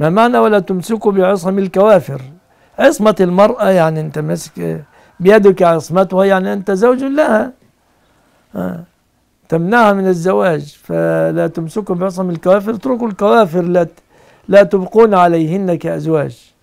ما معنى ولا تمسكوا بعصم الكوافر عصمة المرأة يعني أنت ماسك بيدك عصمتها يعني أنت زوج لها آه. تمنعها من الزواج فلا تمسكوا بعصم الكوافر اتركوا الكوافر لا لا تبقون عليهن كأزواج